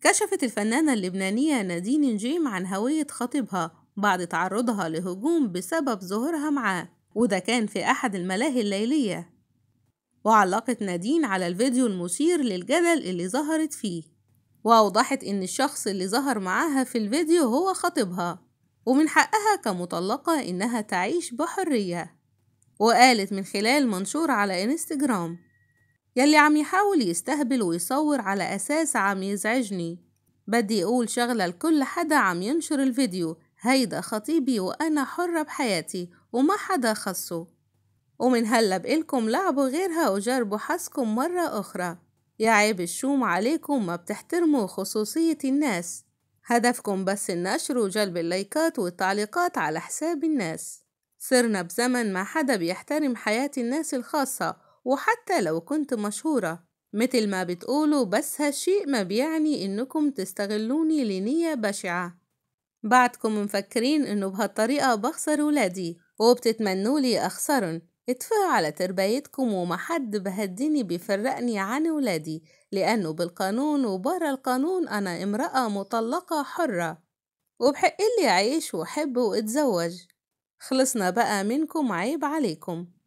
كشفت الفنانة اللبنانية نادين نجيم عن هوية خطيبها بعد تعرضها لهجوم بسبب ظهورها معاه وده كان في أحد الملاهي الليلية وعلقت نادين على الفيديو المثير للجدل اللي ظهرت فيه وأوضحت إن الشخص اللي ظهر معاها في الفيديو هو خطيبها ومن حقها كمطلقة إنها تعيش بحرية وقالت من خلال منشور على إنستجرام يلي عم يحاول يستهبل ويصور على أساس عم يزعجني بدي أقول شغلة لكل حدا عم ينشر الفيديو هيدا خطيبي وأنا حرة بحياتي وما حدا خصه ومن هلا بقلكم لعبوا غيرها وجربوا حظكم مرة أخرى يا عيب الشوم عليكم ما بتحترموا خصوصية الناس هدفكم بس النشر وجلب اللايكات والتعليقات على حساب الناس صرنا بزمن ما حدا بيحترم حياة الناس الخاصة وحتى لو كنت مشهورة متل ما بتقولوا بس هالشيء ما بيعني إنكم تستغلوني لنية بشعة بعدكم مفكرين إنه بهالطريقة بخسر ولادي وبتتمنوا لي أخسرن اتفقوا على تربيتكم ومحد بهالدني بيفرقني عن ولادي لأنه بالقانون وبرا القانون أنا امرأة مطلقة حرة وبحق لي أعيش وأحب وأتزوج خلصنا بقى منكم عيب عليكم